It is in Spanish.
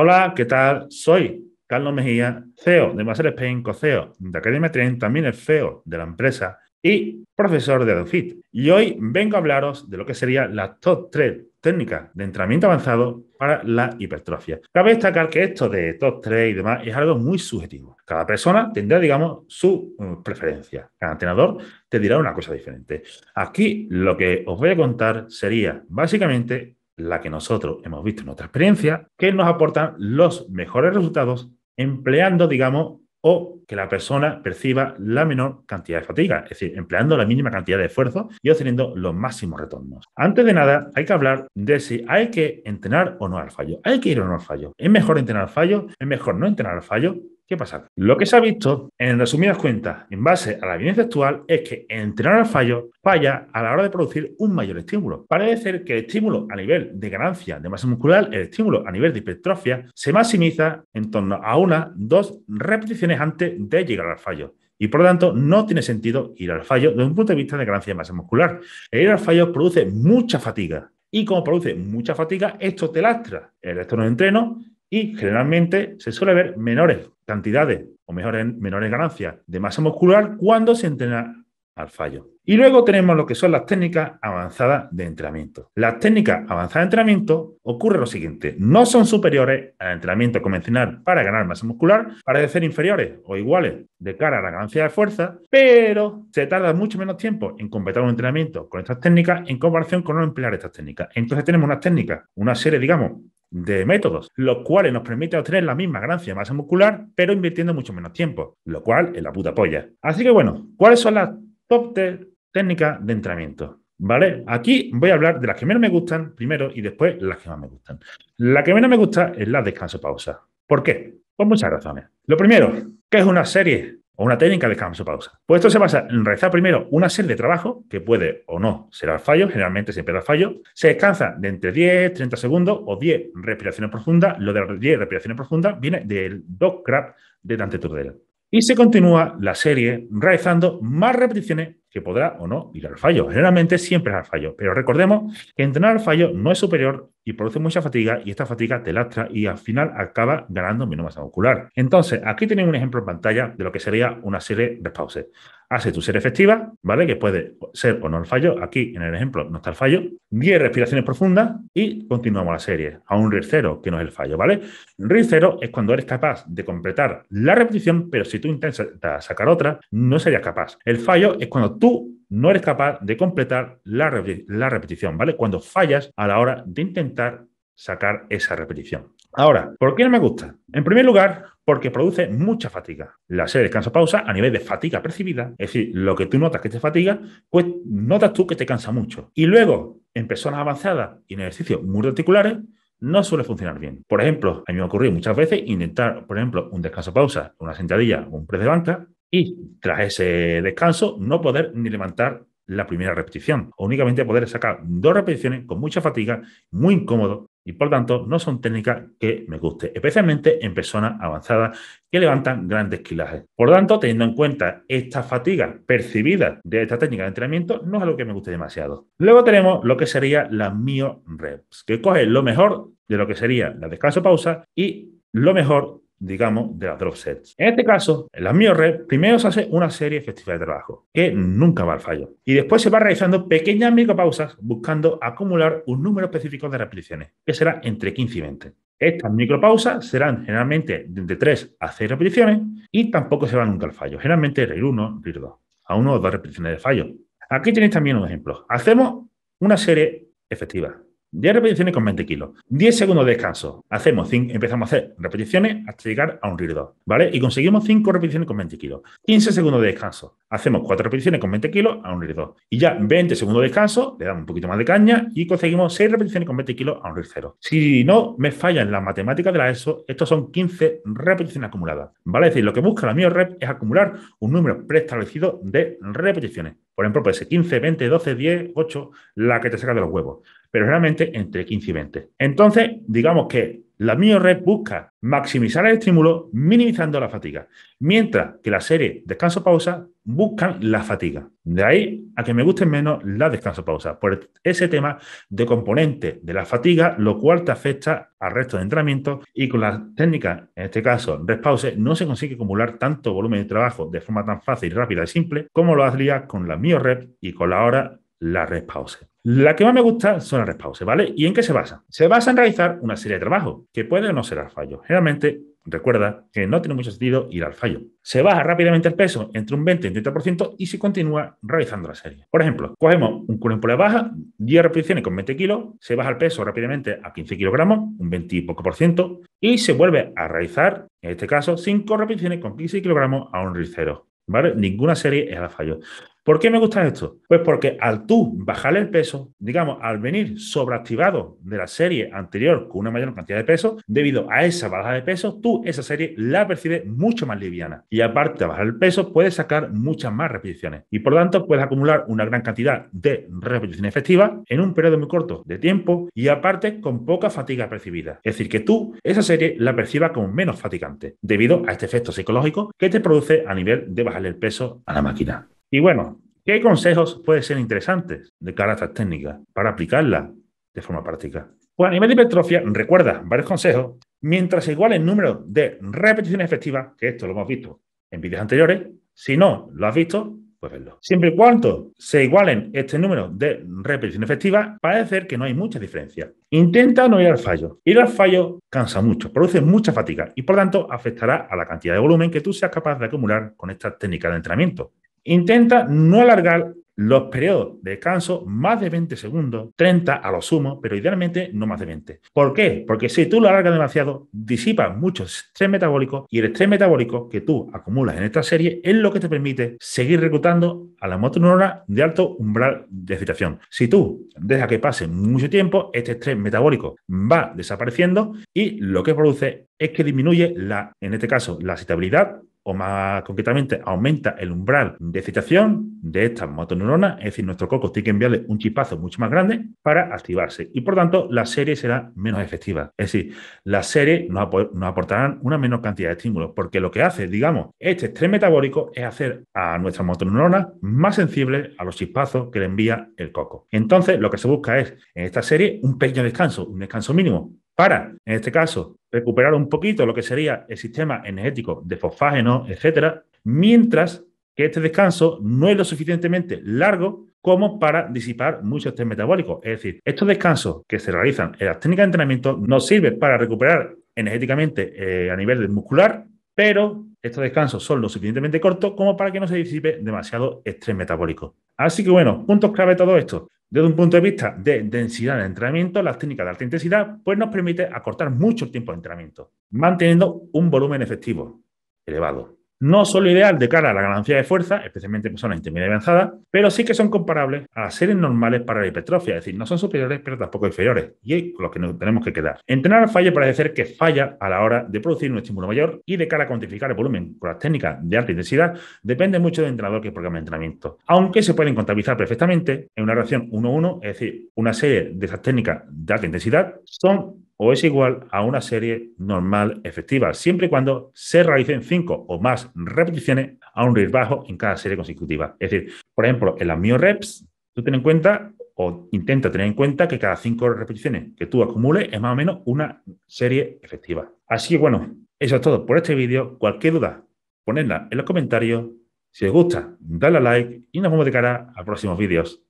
Hola, ¿qué tal? Soy Carlos Mejía, CEO de Master Spain, co-CEO de Academia Tren, también el CEO de la empresa y profesor de fit Y hoy vengo a hablaros de lo que serían las top 3 técnicas de entrenamiento avanzado para la hipertrofia. Cabe destacar que esto de top 3 y demás es algo muy subjetivo. Cada persona tendrá, digamos, su uh, preferencia. Cada entrenador te dirá una cosa diferente. Aquí lo que os voy a contar sería básicamente la que nosotros hemos visto en nuestra experiencia, que nos aportan los mejores resultados empleando, digamos, o que la persona perciba la menor cantidad de fatiga, es decir, empleando la mínima cantidad de esfuerzo y obteniendo los máximos retornos. Antes de nada, hay que hablar de si hay que entrenar o no al fallo. Hay que ir o no al fallo. ¿Es mejor entrenar al fallo? ¿Es mejor no entrenar al fallo? ¿Qué pasa? Lo que se ha visto, en resumidas cuentas, en base a la evidencia actual, es que entrenar al fallo falla a la hora de producir un mayor estímulo. Parece ser que el estímulo a nivel de ganancia de masa muscular, el estímulo a nivel de hipertrofia, se maximiza en torno a una, dos repeticiones antes de llegar al fallo. Y por lo tanto, no tiene sentido ir al fallo desde un punto de vista de ganancia de masa muscular. El ir al fallo produce mucha fatiga. Y como produce mucha fatiga, esto te lastra el resto de entreno y generalmente se suele ver menores cantidades o mejores, menores ganancias de masa muscular cuando se entrena al fallo. Y luego tenemos lo que son las técnicas avanzadas de entrenamiento. Las técnicas avanzadas de entrenamiento ocurre lo siguiente, no son superiores al entrenamiento convencional para ganar masa muscular, parecen inferiores o iguales de cara a la ganancia de fuerza, pero se tarda mucho menos tiempo en completar un entrenamiento con estas técnicas en comparación con no emplear estas técnicas. Entonces tenemos unas técnicas, una serie, digamos, de métodos, los cuales nos permite obtener la misma ganancia de masa muscular, pero invirtiendo mucho menos tiempo, lo cual es la puta polla. Así que bueno, ¿cuáles son las top técnicas de entrenamiento? ¿Vale? Aquí voy a hablar de las que menos me gustan primero y después las que más me gustan. La que menos me gusta es la descanso-pausa. ¿Por qué? Por pues muchas razones. Lo primero, que es una serie o una técnica de descanso pausa. Pues esto se basa en realizar primero una serie de trabajo que puede o no ser al fallo, generalmente siempre al fallo. Se descansa de entre 10, 30 segundos o 10 respiraciones profundas. Lo de las 10 respiraciones profundas viene del dog crap de Dante Turdera. Y se continúa la serie realizando más repeticiones que podrá o no ir al fallo. Generalmente siempre es al fallo, pero recordemos que entrenar al fallo no es superior y produce mucha fatiga y esta fatiga te lastra y al final acaba ganando menos masa muscular. Entonces, aquí tenemos un ejemplo en pantalla de lo que sería una serie de pauses. Hace tu serie efectiva, ¿vale? Que puede ser o no el fallo. Aquí en el ejemplo no está el fallo. 10 respiraciones profundas y continuamos la serie a un RIR 0, que no es el fallo, ¿vale? RIR 0 es cuando eres capaz de completar la repetición, pero si tú intentas sacar otra, no serías capaz. El fallo es cuando tú no eres capaz de completar la, repetición, ¿vale? Cuando fallas a la hora de intentar sacar esa repetición. Ahora, ¿por qué no me gusta? En primer lugar, porque produce mucha fatiga. La serie descanso-pausa a nivel de fatiga percibida, es decir, lo que tú notas que te fatiga, pues notas tú que te cansa mucho. Y luego, en personas avanzadas y en ejercicios muy reticulares, no suele funcionar bien. Por ejemplo, a mí me ha ocurrido muchas veces intentar, por ejemplo, un descanso pausa, una sentadilla o un press de banca y tras ese descanso no poder ni levantar la primera repetición, únicamente poder sacar dos repeticiones con mucha fatiga, muy incómodo, y por tanto no son técnicas que me guste, especialmente en personas avanzadas que levantan grandes kilajes. Por tanto, teniendo en cuenta esta fatiga percibida de esta técnica de entrenamiento, no es algo que me guste demasiado. Luego tenemos lo que sería la mio reps, que coge lo mejor de lo que sería la descanso pausa y lo mejor digamos, de las drop sets. En este caso, en las MioRep, primero se hace una serie efectiva de trabajo, que nunca va al fallo. Y después se va realizando pequeñas micropausas buscando acumular un número específico de repeticiones, que será entre 15 y 20. Estas micropausas serán generalmente de 3 a 6 repeticiones y tampoco se va nunca al fallo. Generalmente RIR 1, RIR 2, a 1 o dos repeticiones de fallo. Aquí tenéis también un ejemplo. Hacemos una serie efectiva 10 repeticiones con 20 kilos. 10 segundos de descanso. Hacemos empezamos a hacer repeticiones hasta llegar a un RIR 2, ¿vale? Y conseguimos 5 repeticiones con 20 kilos. 15 segundos de descanso. Hacemos 4 repeticiones con 20 kilos a un RIR 2. Y ya 20 segundos de descanso, le damos un poquito más de caña y conseguimos 6 repeticiones con 20 kilos a un RIR 0. Si no me falla en la matemática de la ESO, estos son 15 repeticiones acumuladas, ¿vale? Es decir, lo que busca la mío rep es acumular un número preestablecido de repeticiones. Por ejemplo, puede ser 15, 20, 12, 10, 8, la que te saca de los huevos pero realmente entre 15 y 20. Entonces, digamos que la miorep busca maximizar el estímulo minimizando la fatiga, mientras que la serie descanso-pausa buscan la fatiga. De ahí a que me gusten menos la descanso-pausa, por ese tema de componente de la fatiga, lo cual te afecta al resto de entrenamiento y con la técnica en este caso respause, no se consigue acumular tanto volumen de trabajo de forma tan fácil, rápida y simple como lo haría con la miorep y con la hora la red La que más me gusta son las red ¿vale? ¿Y en qué se basa? Se basa en realizar una serie de trabajos que puede o no ser al fallo. Generalmente, recuerda que no tiene mucho sentido ir al fallo. Se baja rápidamente el peso entre un 20 y un 30% y se continúa realizando la serie. Por ejemplo, cogemos un culo en polea baja, 10 repeticiones con 20 kilos, se baja el peso rápidamente a 15 kilogramos, un 20 y poco por ciento, y se vuelve a realizar, en este caso, 5 repeticiones con 15 kilogramos a un ricero. ¿Vale? Ninguna serie es al fallo. ¿Por qué me gusta esto? Pues porque al tú bajarle el peso, digamos, al venir sobreactivado de la serie anterior con una mayor cantidad de peso, debido a esa baja de peso, tú esa serie la percibes mucho más liviana. Y aparte de bajar el peso, puedes sacar muchas más repeticiones. Y por lo tanto, puedes acumular una gran cantidad de repeticiones efectivas en un periodo muy corto de tiempo y aparte con poca fatiga percibida. Es decir, que tú esa serie la percibas como menos fatigante, debido a este efecto psicológico que te produce a nivel de bajar el peso a la máquina. Y bueno, ¿qué consejos pueden ser interesantes de cara a técnicas para aplicarla de forma práctica? Bueno, a nivel de hipertrofia, recuerda varios consejos. Mientras se igualen el número de repeticiones efectivas, que esto lo hemos visto en vídeos anteriores, si no lo has visto, pues verlo. Siempre y cuando se igualen este número de repeticiones efectivas, parece ser que no hay mucha diferencia. Intenta no ir al fallo. Ir al fallo cansa mucho, produce mucha fatiga y por tanto afectará a la cantidad de volumen que tú seas capaz de acumular con esta técnica de entrenamiento. Intenta no alargar los periodos de descanso más de 20 segundos, 30 a lo sumo, pero idealmente no más de 20. ¿Por qué? Porque si tú lo alargas demasiado, disipa mucho estrés metabólico y el estrés metabólico que tú acumulas en esta serie es lo que te permite seguir reclutando a la motoneurona de alto umbral de excitación. Si tú dejas que pase mucho tiempo, este estrés metabólico va desapareciendo y lo que produce es que disminuye la, en este caso, la excitabilidad o más concretamente aumenta el umbral de excitación de estas motoneuronas, es decir, nuestro coco tiene que enviarle un chispazo mucho más grande para activarse y por tanto la serie será menos efectiva. Es decir, las serie nos, aportará aportarán una menor cantidad de estímulos porque lo que hace, digamos, este estrés metabólico es hacer a nuestras motoneuronas más sensibles a los chispazos que le envía el coco. Entonces, lo que se busca es en esta serie un pequeño descanso, un descanso mínimo para, en este caso, recuperar un poquito lo que sería el sistema energético de fosfágeno, etcétera, mientras que este descanso no es lo suficientemente largo como para disipar mucho estrés metabólico. Es decir, estos descansos que se realizan en las técnicas de entrenamiento nos sirven para recuperar energéticamente eh, a nivel muscular, pero estos descansos son lo suficientemente cortos como para que no se disipe demasiado estrés metabólico. Así que bueno, puntos clave de todo esto. Desde un punto de vista de densidad de entrenamiento, las técnicas de alta intensidad pues nos permite acortar mucho el tiempo de entrenamiento, manteniendo un volumen efectivo elevado no solo ideal de cara a la ganancia de fuerza, especialmente en personas intermedia avanzada, pero sí que son comparables a las series normales para la hipertrofia, es decir, no son superiores pero tampoco inferiores, y es con lo que nos tenemos que quedar. Entrenar falla parece ser que falla a la hora de producir un estímulo mayor y de cara a cuantificar el volumen con las técnicas de alta intensidad, depende mucho del entrenador que programa el entrenamiento. Aunque se pueden contabilizar perfectamente en una relación 1-1, es decir, una serie de esas técnicas de alta intensidad son o es igual a una serie normal efectiva, siempre y cuando se realicen cinco o más repeticiones a un ritmo bajo en cada serie consecutiva. Es decir, por ejemplo, en las Mio reps, tú ten en cuenta o intenta tener en cuenta que cada cinco repeticiones que tú acumules es más o menos una serie efectiva. Así que bueno, eso es todo por este vídeo. Cualquier duda, ponedla en los comentarios. Si os gusta, dale a like y nos vemos de cara a próximos vídeos.